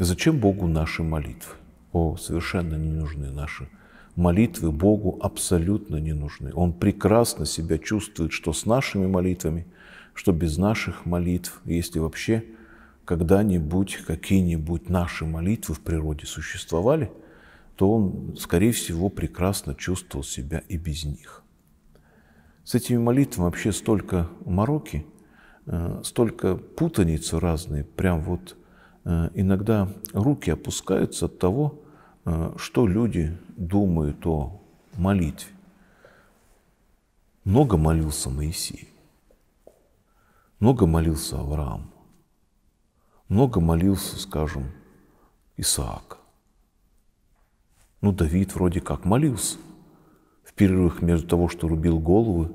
Зачем Богу наши молитвы? О, совершенно не нужны наши молитвы Богу абсолютно не нужны. Он прекрасно себя чувствует, что с нашими молитвами, что без наших молитв, если вообще когда-нибудь какие-нибудь наши молитвы в природе существовали, то он, скорее всего, прекрасно чувствовал себя и без них. С этими молитвами вообще столько мороки, э, столько путаницы разные, прям вот Э, иногда руки опускаются от того, э, что люди думают о молитве. Много молился Моисей, много молился Авраам, много молился, скажем, Исаак. Ну, Давид вроде как молился. В перерывах между того, что рубил головы,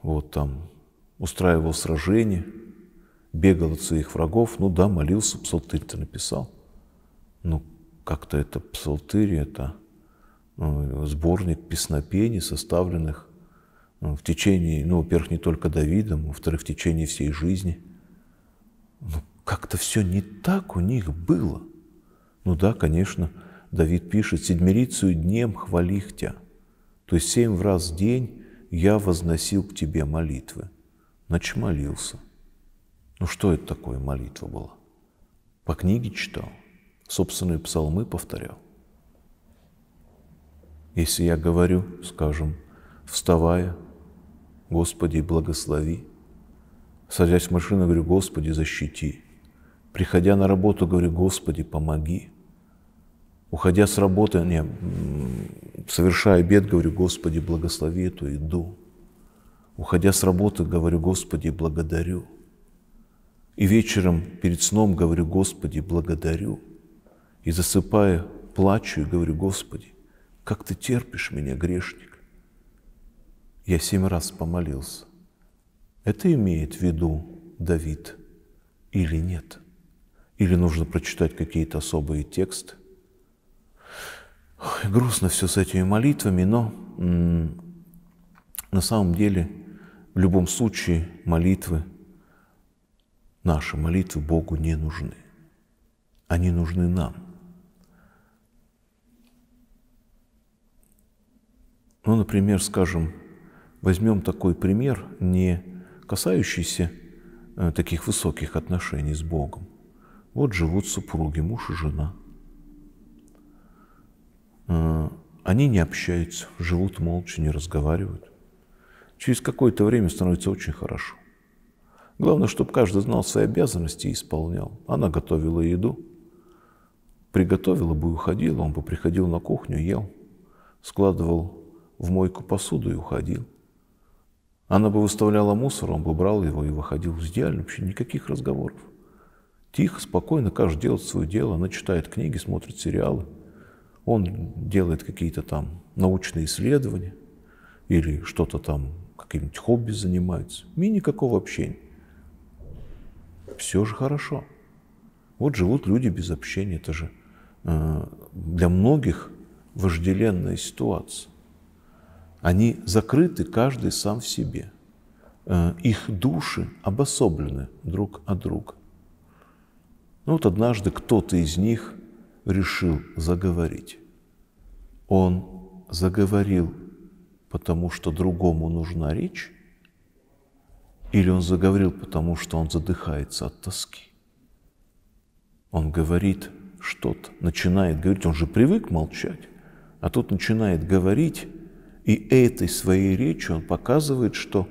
вот там устраивал сражения – бегал от своих врагов, ну да, молился, псалтырь-то написал. Ну, как-то это псалтырь, это ну, сборник песнопений, составленных ну, в течение, ну, во-первых, не только Давидом, во-вторых, в течение всей жизни. Ну, как-то все не так у них было. Ну да, конечно, Давид пишет, «Седмерицию днем хвалих тебя». То есть семь раз в день я возносил к тебе молитвы. Ночь молился – ну что это такое молитва была? По книге читал, собственные псалмы повторял. Если я говорю, скажем, вставая, Господи, благослови, садясь в машину, говорю, Господи, защити, приходя на работу, говорю, Господи, помоги, уходя с работы, не, совершая обед, говорю, Господи, благослови эту еду, уходя с работы, говорю, Господи, благодарю – и вечером перед сном говорю, Господи, благодарю. И засыпая, плачу и говорю, Господи, как ты терпишь меня, грешник? Я семь раз помолился. Это имеет в виду Давид или нет? Или нужно прочитать какие-то особые тексты? Ой, грустно все с этими молитвами, но м- на самом деле в любом случае молитвы Наши молитвы Богу не нужны. Они нужны нам. Ну, например, скажем, возьмем такой пример, не касающийся э, таких высоких отношений с Богом. Вот живут супруги, муж и жена. Э, они не общаются, живут молча, не разговаривают. Через какое-то время становится очень хорошо. Главное, чтобы каждый знал свои обязанности и исполнял. Она готовила еду, приготовила бы и уходила, он бы приходил на кухню, ел, складывал в мойку посуду и уходил. Она бы выставляла мусор, он бы брал его и выходил. Идеально, вообще никаких разговоров. Тихо, спокойно, каждый делает свое дело. Она читает книги, смотрит сериалы. Он делает какие-то там научные исследования или что-то там, каким-нибудь хобби занимается. И никакого общения все же хорошо. Вот живут люди без общения, это же э, для многих вожделенная ситуация. Они закрыты каждый сам в себе. Э, их души обособлены друг от друга. Ну вот однажды кто-то из них решил заговорить. Он заговорил, потому что другому нужна речь, или он заговорил, потому что он задыхается от тоски. Он говорит что-то, начинает говорить, он же привык молчать, а тут начинает говорить, и этой своей речью он показывает, что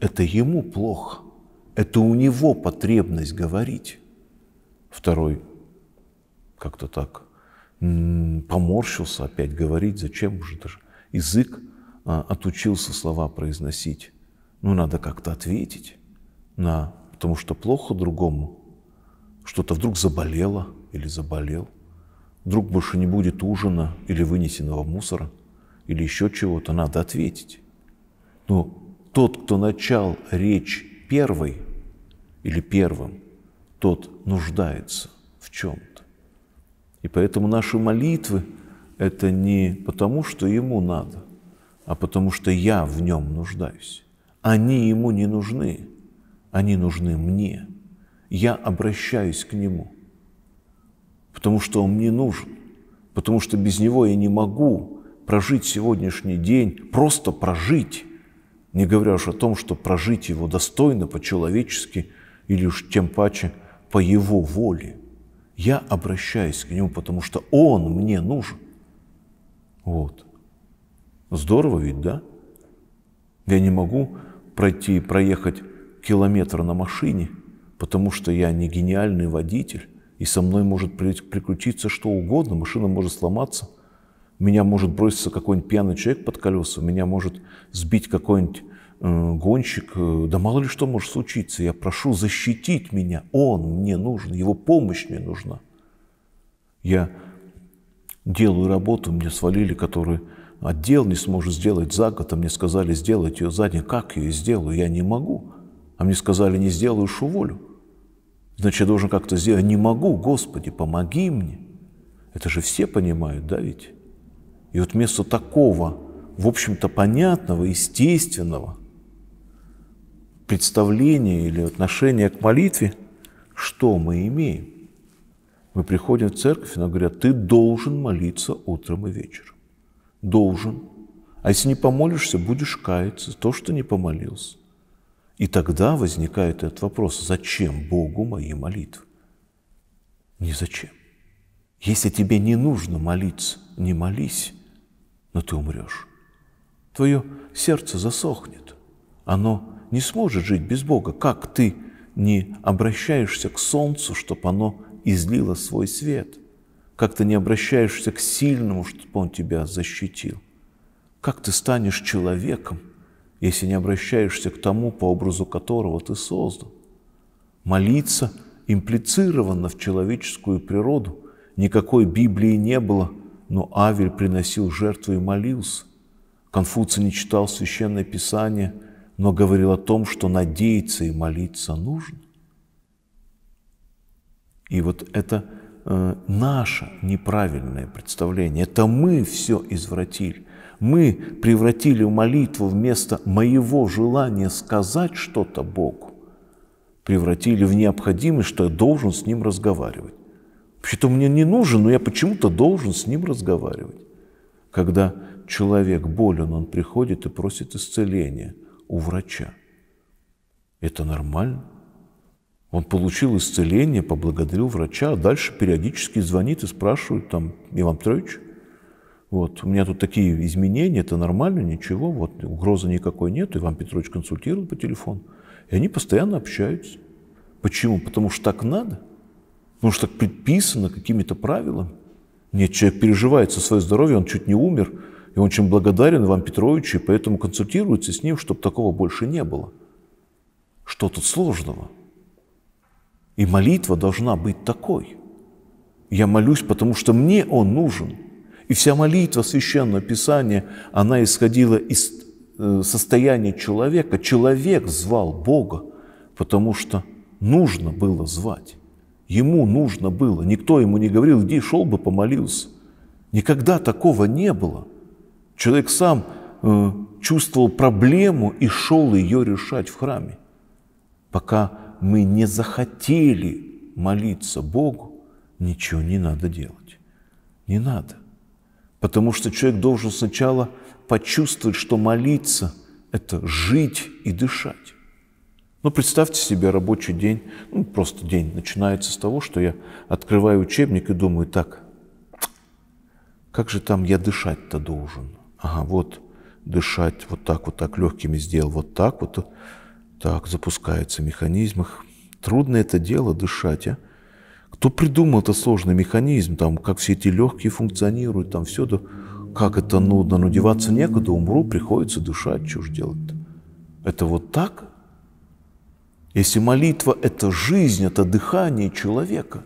это ему плохо, это у него потребность говорить. Второй как-то так поморщился опять говорить, зачем уже даже язык а, отучился слова произносить. Ну, надо как-то ответить на потому что плохо другому. Что-то вдруг заболело или заболел. Вдруг больше не будет ужина или вынесенного мусора, или еще чего-то. Надо ответить. Но тот, кто начал речь первый или первым, тот нуждается в чем-то. И поэтому наши молитвы – это не потому, что ему надо, а потому что я в нем нуждаюсь. Они ему не нужны, они нужны мне. Я обращаюсь к нему, потому что он мне нужен, потому что без него я не могу прожить сегодняшний день, просто прожить, не говоря уж о том, что прожить его достойно, по-человечески или уж тем паче по его воле. Я обращаюсь к нему, потому что он мне нужен. Вот. Здорово ведь, да? Я не могу пройти, проехать километр на машине, потому что я не гениальный водитель, и со мной может приключиться что угодно, машина может сломаться, меня может броситься какой-нибудь пьяный человек под колеса, меня может сбить какой-нибудь э, гонщик, э, да мало ли что может случиться, я прошу защитить меня, он мне нужен, его помощь мне нужна. Я делаю работу, мне свалили, которые отдел не сможет сделать за год, а мне сказали сделать ее за день. Как ее сделаю? Я не могу. А мне сказали, не сделаешь, уволю. Значит, я должен как-то сделать. Не могу, Господи, помоги мне. Это же все понимают, да ведь? И вот вместо такого, в общем-то, понятного, естественного представления или отношения к молитве, что мы имеем? Мы приходим в церковь, и нам говорят, ты должен молиться утром и вечером должен. А если не помолишься, будешь каяться то, что не помолился. И тогда возникает этот вопрос, зачем Богу мои молитвы? Не зачем. Если тебе не нужно молиться, не молись, но ты умрешь. Твое сердце засохнет, оно не сможет жить без Бога. Как ты не обращаешься к солнцу, чтобы оно излило свой свет – как ты не обращаешься к сильному, чтобы он тебя защитил. Как ты станешь человеком, если не обращаешься к тому, по образу которого ты создан? Молиться имплицировано в человеческую природу. Никакой Библии не было, но Авель приносил жертву и молился. Конфуций не читал Священное Писание, но говорил о том, что надеяться и молиться нужно. И вот это – э, наше неправильное представление. Это мы все извратили. Мы превратили молитву вместо моего желания сказать что-то Богу, превратили в необходимость, что я должен с Ним разговаривать. Вообще-то мне не нужен, но я почему-то должен с Ним разговаривать. Когда человек болен, он приходит и просит исцеления у врача. Это нормально? Он получил исцеление, поблагодарил врача, а дальше периодически звонит и спрашивает, там, Иван Петрович, вот, у меня тут такие изменения, это нормально, ничего, вот, угрозы никакой нет, Иван Петрович консультирует по телефону. И они постоянно общаются. Почему? Потому что так надо, потому что так предписано какими-то правилами. Нет, человек переживает за свое здоровье, он чуть не умер, и он очень благодарен Иван Петровичу, и поэтому консультируется с ним, чтобы такого больше не было. Что тут сложного? И молитва должна быть такой. Я молюсь, потому что мне Он нужен. И вся молитва Священного Писания, она исходила из э, состояния человека. Человек звал Бога, потому что нужно было звать. Ему нужно было. Никто ему не говорил, иди, шел бы, помолился. Никогда такого не было. Человек сам э, чувствовал проблему и шел ее решать в храме, пока мы не захотели молиться Богу, ничего не надо делать. Не надо. Потому что человек должен сначала почувствовать, что молиться – это жить и дышать. Ну, представьте себе рабочий день, ну, просто день начинается с того, что я открываю учебник и думаю, так, как же там я дышать-то должен? Ага, вот дышать вот так, вот так легкими сделал, вот так вот, так, запускается механизм. Их трудно это дело дышать, а? Кто придумал этот сложный механизм, там, как все эти легкие функционируют, там все, да, как это нудно, но деваться некуда, умру, приходится дышать, что ж делать-то? Это вот так? Если молитва – это жизнь, это дыхание человека,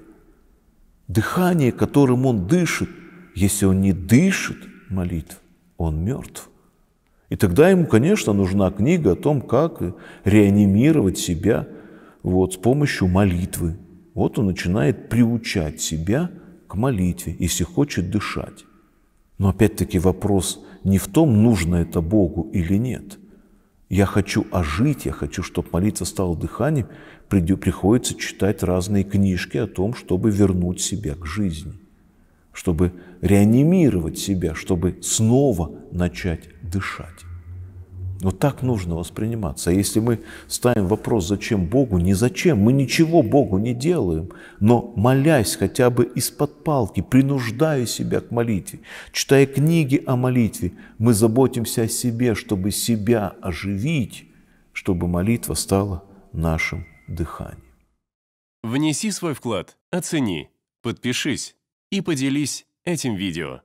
дыхание, которым он дышит, если он не дышит молитв, он мертв – и тогда ему, конечно, нужна книга о том, как реанимировать себя вот, с помощью молитвы. Вот он начинает приучать себя к молитве, если хочет дышать. Но опять-таки вопрос не в том, нужно это Богу или нет. Я хочу ожить, я хочу, чтобы молитва стала дыханием, приходится читать разные книжки о том, чтобы вернуть себя к жизни, чтобы реанимировать себя, чтобы снова начать дышать. Вот так нужно восприниматься. А если мы ставим вопрос, зачем Богу, не зачем, мы ничего Богу не делаем, но молясь хотя бы из-под палки, принуждая себя к молитве, читая книги о молитве, мы заботимся о себе, чтобы себя оживить, чтобы молитва стала нашим дыханием. Внеси свой вклад, оцени, подпишись и поделись этим видео.